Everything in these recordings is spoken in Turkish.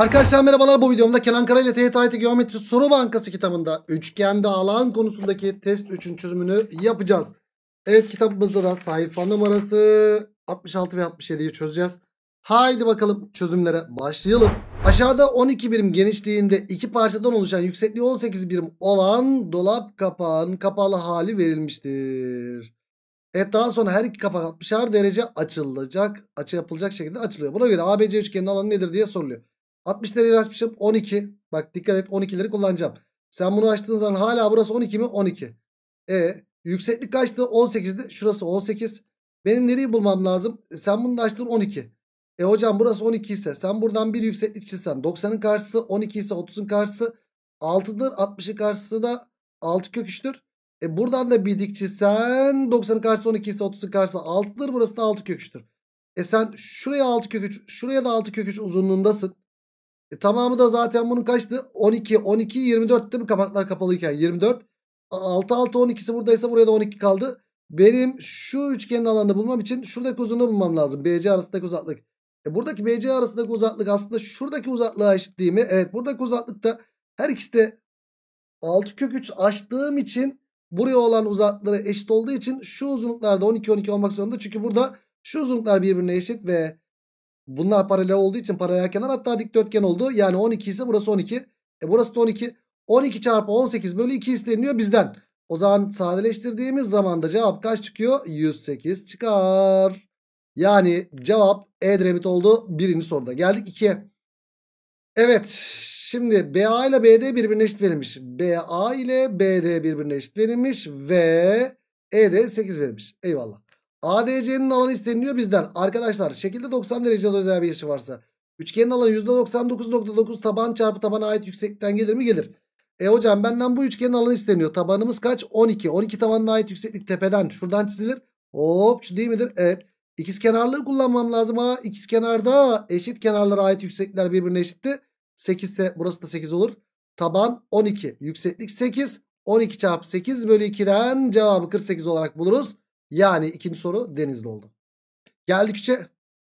Arkadaşlar merhabalar bu videomda Kenan Kara ile Teğet Ayeti Geometri Soru Bankası kitabında üçgende alan konusundaki test 3'ün çözümünü yapacağız. Evet kitabımızda da sayfa numarası 66 ve 67'yi çözeceğiz. Haydi bakalım çözümlere başlayalım. Aşağıda 12 birim genişliğinde iki parçadan oluşan yüksekliği 18 birim olan dolap kapağının kapalı hali verilmiştir. Evet daha sonra her iki kapak 60'ar derece açılacak, açı yapılacak şekilde açılıyor. Buna göre ABC üçgeninin alanı nedir diye soruluyor. 60 derece açmışım 12. Bak dikkat et 12'leri kullanacağım. Sen bunu açtığın zaman hala burası 12 mi? 12. E yükseklik kaçtı? 18'di. Şurası 18. Benim nereyi bulmam lazım? E, sen bunu da açtın 12. E hocam burası 12 ise sen buradan bir yükseklik çizsen 90'ın karşısı 12 ise 30'un karşısı 6'dır. 60'ın karşısı da 6 kök 3'tür. E buradan da bir dik çizsen 90'ın karşısı 12 ise 30'un karşısı 6'dır. Burası da 6 kök 3'tür. E sen şuraya 6 kök 3 şuraya da 6 kök 3 uzunluğundasın. E, tamamı da zaten bunun kaçtı? 12, 12, 24 değil mi? Kapaklar kapalıyken 24. 6, 6, 12'si buradaysa buraya da 12 kaldı. Benim şu üçgenin alanını bulmam için şuradaki uzunluğu bulmam lazım. BC arasındaki uzaklık. E, buradaki BC arasındaki uzaklık aslında şuradaki uzaklığa eşit değil mi? Evet buradaki uzaklıkta her ikisi de 6 kök 3 açtığım için buraya olan uzaklıkları eşit olduğu için şu uzunluklarda 12 12 olmak zorunda. Çünkü burada şu uzunluklar birbirine eşit ve Bunlar paralel olduğu için paralel kenar hatta dikdörtgen oldu. Yani 12 ise burası 12. E burası da 12. 12 çarpı 18 bölü 2 isteniyor bizden. O zaman sadeleştirdiğimiz zaman da cevap kaç çıkıyor? 108 çıkar. Yani cevap E-Dremit oldu birinci soruda. Geldik 2'ye. Evet şimdi BA ile BD birbirine eşit verilmiş. BA ile BD birbirine eşit verilmiş ve ED 8 verilmiş. Eyvallah. ADC'nin alanı isteniliyor bizden. Arkadaşlar şekilde 90 derecede özel bir açı varsa. Üçgenin alanı %99.9 taban çarpı tabana ait yükseklikten gelir mi? Gelir. E hocam benden bu üçgenin alanı isteniyor. Tabanımız kaç? 12. 12 tabanına ait yükseklik tepeden. Şuradan çizilir. Hop şu değil midir? Evet. İkiz kenarlığı kullanmam lazım. Ha ikiz kenarda eşit kenarlara ait yükseklikler birbirine eşitti. 8 ise burası da 8 olur. Taban 12. Yükseklik 8. 12 çarpı 8 bölü 2'den cevabı 48 olarak buluruz. Yani ikinci soru Denizli oldu. Geldik üçe.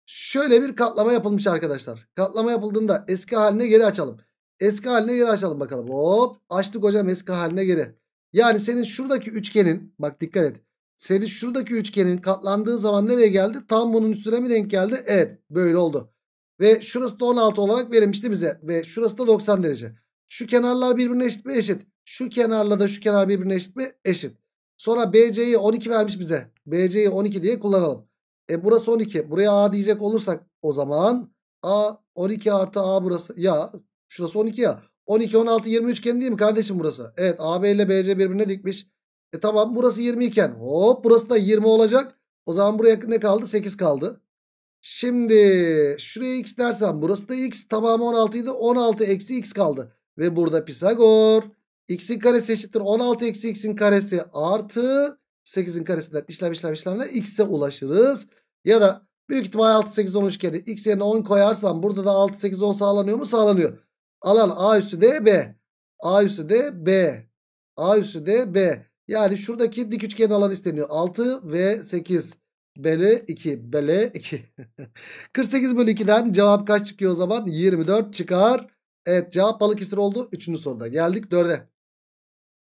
Şöyle bir katlama yapılmış arkadaşlar. Katlama yapıldığında eski haline geri açalım. Eski haline geri açalım bakalım. Hop açtık hocam eski haline geri. Yani senin şuradaki üçgenin bak dikkat et. Senin şuradaki üçgenin katlandığı zaman nereye geldi? Tam bunun üstüne mi denk geldi? Evet böyle oldu. Ve şurası da 16 olarak verilmişti bize. Ve şurası da 90 derece. Şu kenarlar birbirine eşit mi? Eşit. Şu kenarla da şu kenar birbirine eşit mi? Eşit. Sonra BC'yi 12 vermiş bize. BC'yi 12 diye kullanalım. E burası 12. Buraya A diyecek olursak o zaman A 12 artı A burası. Ya şurası 12 ya. 12 16 23 üçgen değil mi kardeşim burası? Evet AB ile BC birbirine dikmiş. E tamam burası 20 iken hop burası da 20 olacak. O zaman buraya ne kaldı? 8 kaldı. Şimdi şuraya x dersen burası da x tamamı 16 idi. 16 eksi x kaldı. Ve burada Pisagor x'in karesi eşittir 16 eksi x'in karesi artı 8'in karesinden işlem işlem işlemle x'e ulaşırız. Ya da büyük ihtimal 6 8 10 üçgeni x yerine 10 koyarsam burada da 6 8 10 sağlanıyor mu? Sağlanıyor. Alan a üssü d b. A üssü d b. A üssü d b. Yani şuradaki dik üçgen alan isteniyor. 6 ve 8 bölü 2 bölü 2. 48 bölü 2'den cevap kaç çıkıyor o zaman? 24 çıkar. Evet cevap balık isir oldu. Üçüncü soruda geldik 4'e.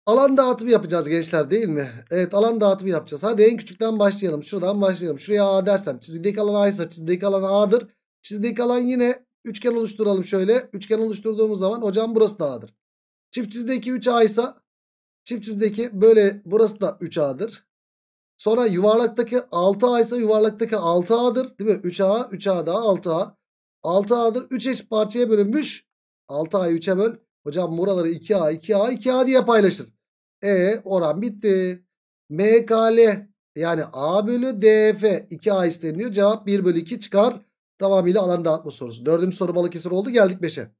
Alan dağıtımı yapacağız gençler değil mi? Evet alan dağıtımı yapacağız. Hadi en küçükten başlayalım. Şuradan başlayalım. Şuraya A dersem çizgideki alan A ise çizgideki alan A'dır. Çizgideki alan yine üçgen oluşturalım şöyle. Üçgen oluşturduğumuz zaman hocam burası da A'dır. Çift çizgideki 3A ise çift çizgideki böyle burası da 3A'dır. Sonra yuvarlaktaki 6A ise yuvarlaktaki 6A'dır. Değil mi? 3A, 3A daha 6A. 6A'dır. 3 eş parçaya bölünmüş. 6A'yı 3'e böl. Hocam buraları 2A, 2A, 2A diye paylaşır. E oran bitti. MKL yani A bölü DF 2A isteniyor. Cevap 1 bölü 2 çıkar. Tamamıyla alan dağıtma sorusu. Dördüncü soru Balıkesir oldu. Geldik 5'e.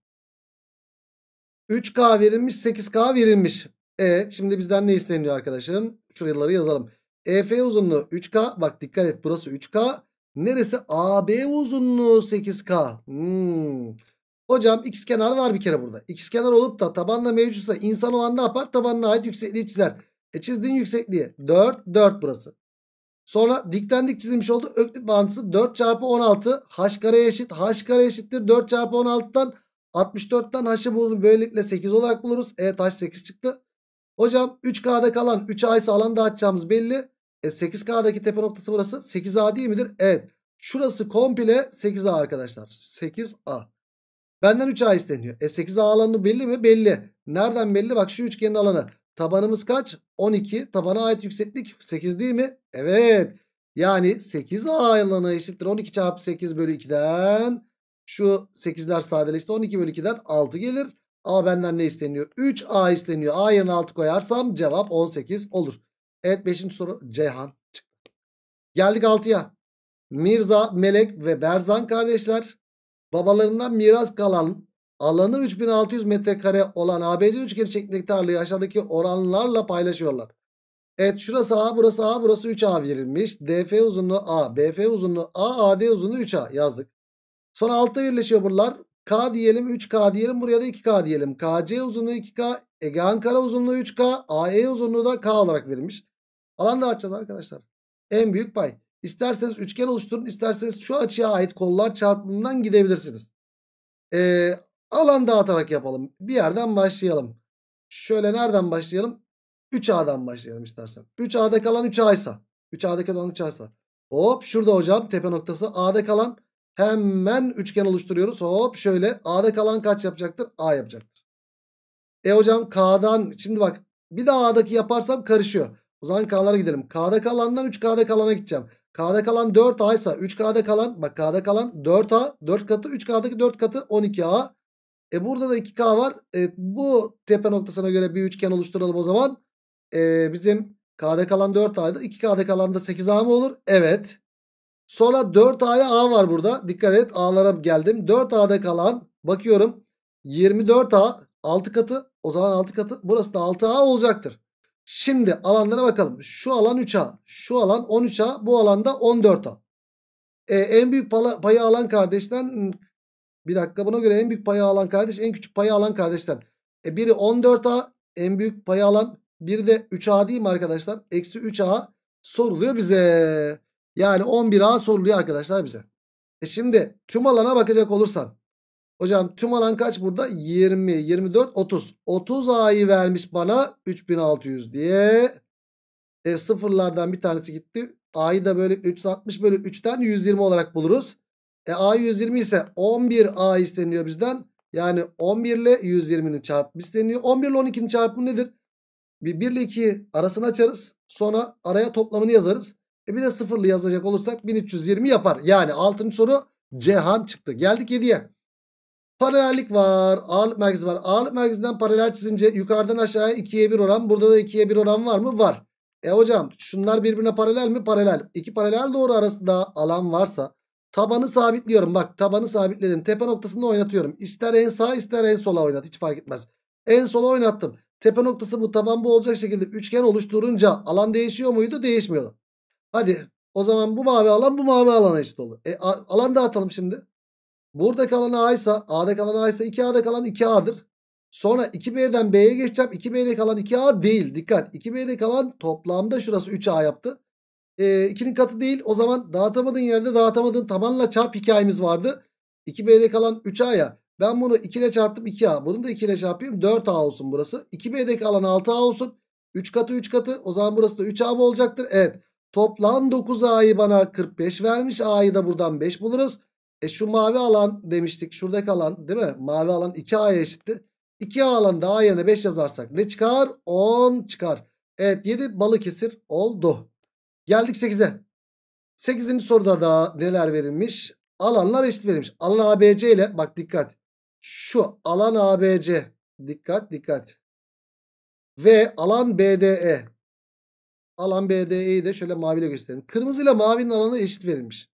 3K verilmiş 8K verilmiş. Evet şimdi bizden ne isteniyor arkadaşım? Şuraları yazalım. EF uzunluğu 3K. Bak dikkat et burası 3K. Neresi? AB uzunluğu 8K. Hmm. Hocam x kenar var bir kere burada. X kenar olup da tabanla mevcutsa insan olan ne yapar? Tabanına ait yüksekliği çizer. E çizdiğin yüksekliği 4 4 burası. Sonra dikten dik çizilmiş oldu. Öklit bağıntısı 4 çarpı 16 h kare eşit. h kare eşittir 4 çarpı 16'dan 64'ten h'ı buldum. Böylelikle 8 olarak buluruz. Evet h 8 çıktı. Hocam 3K'da kalan 3A ise alanda açacağımız belli. E 8K'daki tepe noktası burası 8A değil midir? Evet. Şurası komple 8A arkadaşlar. 8A. Benden 3A isteniyor. E 8A alanı belli mi? Belli. Nereden belli? Bak şu üçgenin alanı. Tabanımız kaç? 12. Tabana ait yükseklik 8 değil mi? Evet. Yani 8A alanı eşittir. 12 çarpı 8 bölü 2'den şu 8'ler sadeleşti. 12 bölü 2'den 6 gelir. A benden ne isteniyor? 3A isteniyor. A yerine 6 koyarsam cevap 18 olur. Evet 5. soru Ceyhan. Geldik 6'ya. Mirza, Melek ve Berzan kardeşler Babalarından miras kalan alanı 3600 metrekare olan ABC üçgeni şeklindeki tarlayı aşağıdaki oranlarla paylaşıyorlar. Evet şurası A burası A burası 3A verilmiş. DF uzunluğu A BF uzunluğu A AD uzunluğu 3A yazdık. Sonra altta birleşiyor buralar. K diyelim 3K diyelim buraya da 2K diyelim. KC uzunluğu 2K Ege Ankara uzunluğu 3K AE uzunluğu da K olarak verilmiş. Alan da açacağız arkadaşlar. En büyük pay. İsterseniz üçgen oluşturun. isterseniz şu açıya ait kollar çarpımından gidebilirsiniz. Ee, alan dağıtarak yapalım. Bir yerden başlayalım. Şöyle nereden başlayalım? 3A'dan başlayalım istersen. 3A'da kalan 3A ise. 3A'da kalan 3A ise. Hop şurada hocam tepe noktası. A'da kalan hemen üçgen oluşturuyoruz. Hop şöyle. A'da kalan kaç yapacaktır? A yapacaktır. E hocam K'dan şimdi bak bir daha A'daki yaparsam karışıyor. O zaman K'lara gidelim. K'da kalandan 3K'da kalana gideceğim. K'da kalan 4A ise 3K'da kalan bak K'da kalan 4A 4 katı 3K'daki 4 katı 12A. E burada da 2K var. E, bu tepe noktasına göre bir üçgen oluşturalım o zaman. E, bizim K'da kalan 4A'ydı. 2K'da kalan da 8A mı olur? Evet. Sonra 4A'ya A var burada. Dikkat et A'lara geldim. 4A'da kalan bakıyorum 24A 6 katı o zaman 6 katı burası da 6A olacaktır. Şimdi alanlara bakalım. Şu alan 3A. Şu alan 13A. Bu alanda 14A. E, en büyük payı alan kardeşten hmm, bir dakika buna göre en büyük payı alan kardeş en küçük payı alan kardeşten. E, biri 14A en büyük payı alan bir de 3A değil mi arkadaşlar? Eksi 3A soruluyor bize. Yani 11A soruluyor arkadaşlar bize. E şimdi tüm alana bakacak olursan Hocam tüm alan kaç burada? 20, 24, 30. 30 A'yı vermiş bana 3600 diye. E, sıfırlardan bir tanesi gitti. A'yı da böyle 360 bölü 3'ten 120 olarak buluruz. E A 120 ise 11 A isteniyor bizden. Yani 11 ile 120'nin çarpımı isteniyor. 11 ile 12'nin çarpımı nedir? Bir 1 ile 2 arasını açarız. Sonra araya toplamını yazarız. E bir de sıfırlı yazacak olursak 1320 yapar. Yani 6. soru Cihan çıktı. Geldik 7'ye. Paralellik var. Ağırlık merkezi var. Ağırlık merkezinden paralel çizince yukarıdan aşağıya 2'ye 1 oran. Burada da 2'ye 1 oran var mı? Var. E hocam şunlar birbirine paralel mi? Paralel. İki paralel doğru arasında alan varsa tabanı sabitliyorum. Bak tabanı sabitledim. Tepe noktasında oynatıyorum. İster en sağa ister en sola oynat. Hiç fark etmez. En sola oynattım. Tepe noktası bu taban bu olacak şekilde üçgen oluşturunca alan değişiyor muydu? Değişmiyordu. Hadi o zaman bu mavi alan bu mavi alana eşit olur. E, alan dağıtalım şimdi. Burada kalan A ise A'da kalan A ise 2A'da kalan 2A'dır. Sonra 2B'den B'ye geçeceğim. 2B'de kalan 2A değil. Dikkat 2B'de kalan toplamda şurası 3A yaptı. E, 2'nin katı değil. O zaman dağıtamadığın yerde dağıtamadığın tabanla çarp hikayemiz vardı. 2B'de kalan 3A'ya ben bunu 2 ile çarptım 2A. Bunu da 2 ile çarpayım 4A olsun burası. 2B'de kalan 6A olsun. 3 katı 3 katı. O zaman burası da 3A mı olacaktır? Evet. Toplam 9A'yı bana 45 vermiş. A'yı da buradan 5 buluruz. E şu mavi alan demiştik. Şuradaki alan değil mi? Mavi alan 2A'ya eşittir. 2A alanında A yerine 5 yazarsak ne çıkar? 10 çıkar. Evet 7 balı kesir oldu. Geldik 8'e. 8. soruda da neler verilmiş? Alanlar eşit verilmiş. Alan ABC ile bak dikkat. Şu alan ABC dikkat dikkat. Ve alan BDE. Alan BDE'yi de şöyle maviyle Kırmızı ile mavinin alanı eşit verilmiş.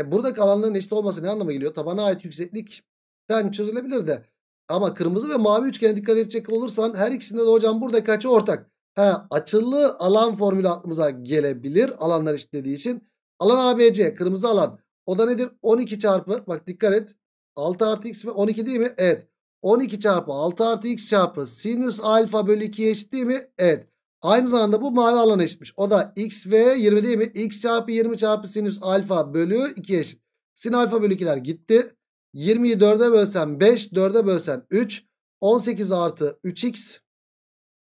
E buradaki alanların eşit olması ne anlama geliyor? Tabana ait yükseklik yani çözülebilir de. Ama kırmızı ve mavi üçgene dikkat edecek olursan her ikisinde de hocam burada açı ortak. Ha, açılı alan formülü aklımıza gelebilir. Alanlar eşit eşitlediği için. Alan ABC kırmızı alan. O da nedir? 12 çarpı bak dikkat et. 6 artı x mi? 12 değil mi? Evet. 12 çarpı 6 artı x çarpı sinüs alfa bölü 2 eşit değil mi? Evet. Aynı zamanda bu mavi alana eşitmiş. O da x ve 20 değil mi? x çarpı 20 çarpı sinüs alfa bölü 2 eşit. Sin alfa bölü 2'ler gitti. 20'yi 4'e bölsen 5, 4'e bölsen 3. 18 artı 3x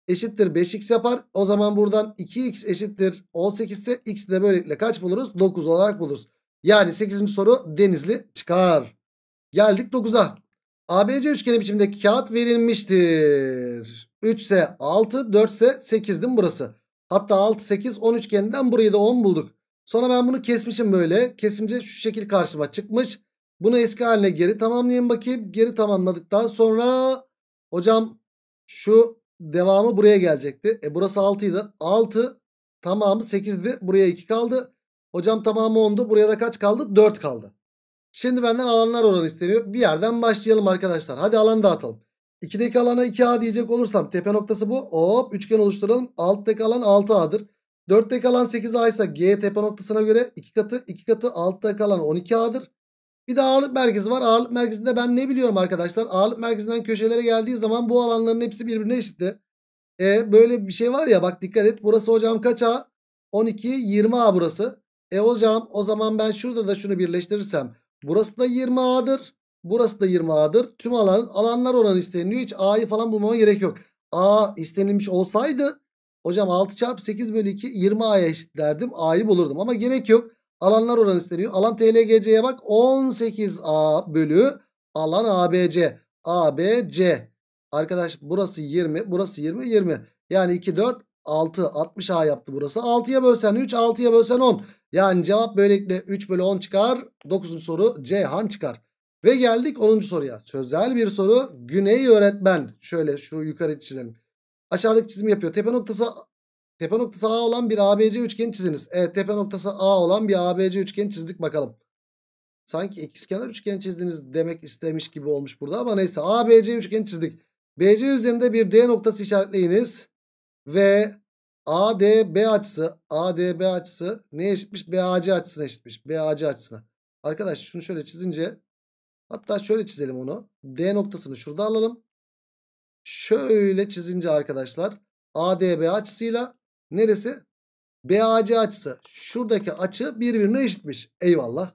eşittir 5x yapar. O zaman buradan 2x eşittir 18 ise x de böylelikle kaç buluruz? 9 olarak buluruz. Yani 8. soru denizli çıkar. Geldik 9'a. ABC üçgeni biçimindeki kağıt verilmiştir. 3 ise 6, 4 ise 8 değil mi burası? Hatta 6, 8, 10 üçgeninden burayı da 10 bulduk. Sonra ben bunu kesmişim böyle. Kesince şu şekil karşıma çıkmış. Bunu eski haline geri tamamlayayım bakayım. Geri tamamladıktan sonra hocam şu devamı buraya gelecekti. E burası 6'ydı. 6 tamamı 8'di. Buraya 2 kaldı. Hocam tamamı 10'du. Buraya da kaç kaldı? 4 kaldı. Şimdi benden alanlar oranı isteniyor. Bir yerden başlayalım arkadaşlar. Hadi alan dağıtalım. 2'deki alana 2A diyecek olursam tepe noktası bu. Hop üçgen oluşturalım. Alttaki alan 6A'dır. 4'teki alan 8A ise G tepe noktasına göre 2 katı 2 katı alttaki alan 12A'dır. Bir de ağırlık merkezi var. Ağırlık merkezinde ben ne biliyorum arkadaşlar? Ağırlık merkezinden köşelere geldiği zaman bu alanların hepsi birbirine eşitti. E böyle bir şey var ya bak dikkat et. Burası hocam kaç A? 12 20 A burası. E hocam o zaman ben şurada da şunu birleştirirsem burası da 20 A'dır. Burası da 20 A'dır. Tüm alan, alanlar oranı isteniyor. Hiç A'yı falan bulmama gerek yok. A istenilmiş olsaydı hocam 6 çarpı 8 bölü 2 20 A'ya derdim. A'yı bulurdum ama gerek yok. Alanlar oranı isteniyor. Alan TLGC'ye bak 18 A bölü alan ABC. ABC. Arkadaş burası 20 burası 20 20. Yani 2 4 6 60 A yaptı burası. 6'ya bölsen 3 6'ya bölsen 10. Yani cevap böylelikle 3 bölü 10 çıkar. 9. soru C Ceyhan çıkar. Ve geldik 10. soruya. Sözel bir soru. Güney öğretmen. Şöyle şu yukarı çizelim. Aşağıdaki çizim yapıyor. Tepe noktası tepe noktası A olan bir ABC üçgen çiziniz. Evet tepe noktası A olan bir ABC üçgen çizdik bakalım. Sanki ikizkenar üçgen çizdiniz demek istemiş gibi olmuş burada ama neyse ABC üçgen çizdik. BC üzerinde bir D noktası işaretleyiniz ve ADB açısı ADB açısı ne eşitmiş? BAC açısına eşitmiş. BAC açısına. Arkadaş şunu şöyle çizince Hatta şöyle çizelim onu. D noktasını şurada alalım. Şöyle çizince arkadaşlar ADB açısıyla neresi? BAC açısı. Şuradaki açı birbirine eşitmiş. Eyvallah.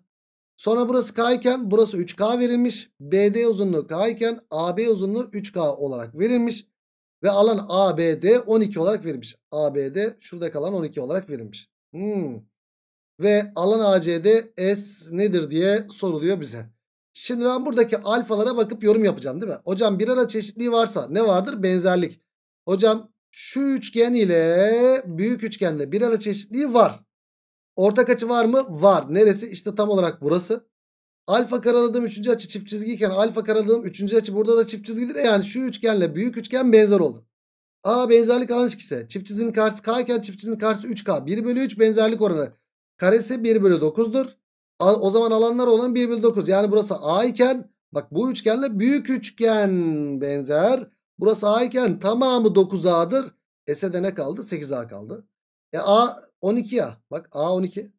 Sonra burası K iken burası 3K verilmiş. BD uzunluğu K iken AB uzunluğu 3K olarak verilmiş. Ve alan ABD 12 olarak verilmiş. ABD şuradaki alan 12 olarak verilmiş. Hmm. Ve alan ACD S nedir diye soruluyor bize. Şimdi ben buradaki alfalara bakıp yorum yapacağım değil mi? Hocam bir ara çeşitliği varsa ne vardır? Benzerlik. Hocam şu üçgen ile büyük üçgenle bir ara çeşitliği var. Ortak açı var mı? Var. Neresi? İşte tam olarak burası. Alfa karaladığım üçüncü açı çift çizgiyken alfa karaladığım üçüncü açı burada da çift çizgidir. yani şu üçgenle büyük üçgen benzer oldu. A benzerlik alan ilişkisi. Çift çizginin karşısı K iken çift çizginin karşısı 3K. 1 bölü 3 benzerlik oranı. Karesi 1 bölü 9'dur. O zaman alanlar olan 1 bölü 9. Yani burası A iken bak bu üçgenle büyük üçgen benzer. Burası A iken tamamı 9A'dır. S'e de ne kaldı? 8A kaldı. E A 12 ya, Bak A 12.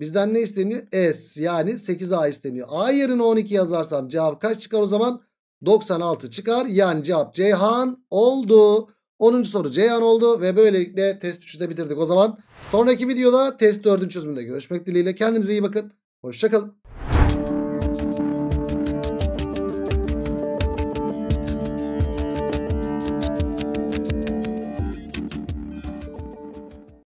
Bizden ne isteniyor? S yani 8A isteniyor. A yerine 12 yazarsam cevap kaç çıkar o zaman? 96 çıkar. Yani cevap Ceyhan oldu. 10. soru Ceyhan oldu ve böylelikle test 3'ü bitirdik. O zaman sonraki videoda test 4'ün çözümünde görüşmek dileğiyle. Kendinize iyi bakın. Hoşçakalın.